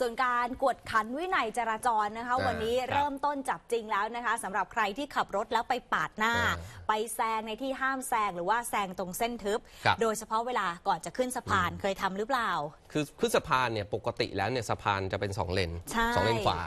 ส่วนการกวดขันวินัยจราจรนะคะ วันนี้เริ่มต้นจับจริงแล้วนะคะสำหรับใครที่ขับรถแล้วไปปาดหน้า ไปแซงในที่ห้ามแซงหรือว่าแซงตรงเส้นทึบ โดยเฉพาะเวลาก่อนจะขึ้นสะพานเคยทำหรือเปล่า คือขึ้นสะพานเนี่ยปกติแล้วเนี่ยสะพานจะเป็นสองเลนใช่สองเลนขวา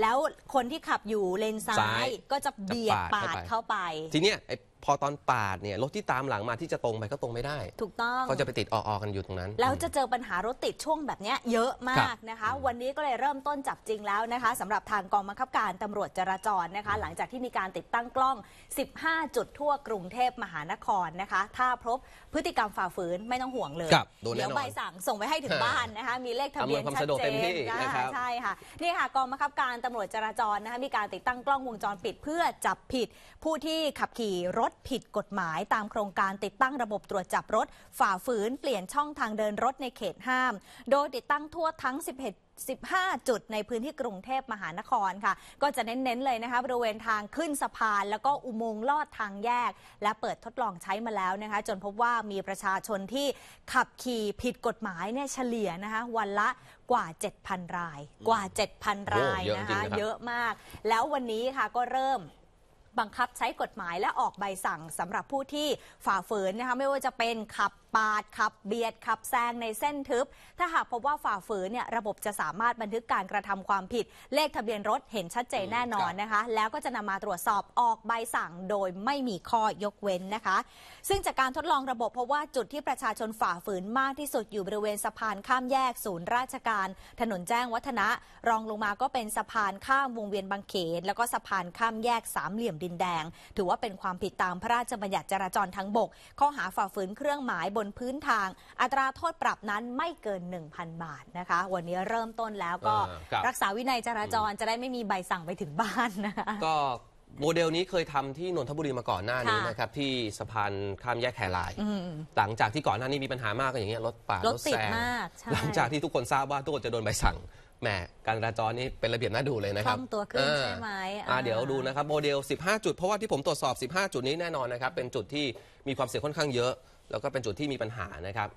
แล้วคนที่ขับอยู่เลนซ้าายก็จะเบียดปาดเข้าไปทีเนี้ย้พอตอนปาดเนี่ยรถที่ตามหลังมาที่จะตรงไปก็ตรงไม่ได้ ถูกต้องก็จะไปติดออกกันอยู่ตรงนั้น แล้วจะเจอปัญหารถติดช่วงแบบนี้เยอะมากนะคะ วันนี้ก็เลยเริ่มต้นจับจริงแล้วนะคะสำหรับทางกองบังคับการตำรวจจราจรนะคะ หลังจากที่มีการติดตั้งกล้อง 15 จุดทั่วกรุงเทพมหานครนะคะ ถ้าพบพฤติกรรมฝ่าฝืนไม่ต้องห่วงเลยเดี๋ยวใบสั่งส่งไปให้ถึงบ้านนะคะมีเลขทะเบียนำชัดสดเจที่นใช่ค่ะนี่ค่ะกองบังคับการตำรวจจราจรนะคะมีการติดตั้งกล้องวงจรปิดเพื่อจับผิดผู้ที่ขับขี่รถถผิดกฎหมายตามโครงการติดตั้งระบบตรวจจับรถ ฝ่าฝืนเปลี่ยนช่องทางเดินรถในเขตห้าม โดยติดตั้งทั่วทั้ง11 15 จุดในพื้นที่กรุงเทพมหานครค่ะ ก็จะเน้นๆ เลยนะคะบริเวณทางขึ้นสะพาน แล้วก็อุโมงค์ลอดทางแยก และเปิดทดลองใช้มาแล้วนะคะจนพบว่ามีประชาชนที่ขับขี่ผิดกฎหมายเนี่ยเฉลี่ยนะคะวันละกว่า 7,000 ราย กว่า 7,000 รายนะคะเยอะมาก แล้ววันนี้ค่ะก็เริ่มบังคับใช้กฎหมายและออกใบสั่งสำหรับผู้ที่ฝ่าฝืนนะคะไม่ว่าจะเป็นขับปาดขับเบียดขับแซงในเส้นทึบ ถ้าหากพบว่าฝ่าฝืนเนี่ยระบบจะสามารถบันทึกการกระทำความผิดเลขทะเบียนรถเห็นชัดเจนแน่นอนนะคะแล้วก็จะนำมาตรวจสอบออกใบสั่งโดยไม่มีข้อยกเว้นนะคะ ซึ่งจากการทดลองระบบเพราะว่าจุดที่ประชาชนฝ่าฝืนมากที่สุดอยู่บริเวณสะพานข้ามแยกศูนย์ราชการ ถนนแจ้งวัฒนะรองลงมาก็เป็นสะพานข้ามวงเวียนบางเขนแล้วก็สะพานข้ามแยกสามเหลี่ยมดินแดงถือว่าเป็นความผิดตามพระราชบัญญัติจราจรทางบก ข้อหาฝ่าฝืนเครื่องหมายบนพื้นทาง อัตราโทษปรับนั้นไม่เกิน 1,000 บาทนะคะวันนี้เริ่มต้นแล้วก็รักษาวินัยจราจรจะได้ไม่มีใบสั่งไปถึงบ้านนะคะก็โมเดลนี้เคยทำที่นนทบุรีมาก่อนหน้านี้นะครับ ที่สะพานข้ามแยกแคลาย หลังจากที่ก่อนหน้านี้มีปัญหามากกอย่างเงี้ยรถป่ารถแซงหลังจากที่ทุกคนทราบว่าทุกคนจะโดนใบสั่งแหมการจราจรนี่เป็นระเบียบน่าดูเลยนะครับ คล่องตัวขึ้นอใช่ไหมอ่าอ่า เดี๋ยวดูนะครับ โมเดล 15 จุด เพราะว่าที่ผมตรวจสอบ 15 จุดนี้แน่นอนนะครับ เป็นจุดที่มีความเสี่ยงค่อนข้างเยอะ แล้วก็เป็นจุดที่มีปัญหานะครับ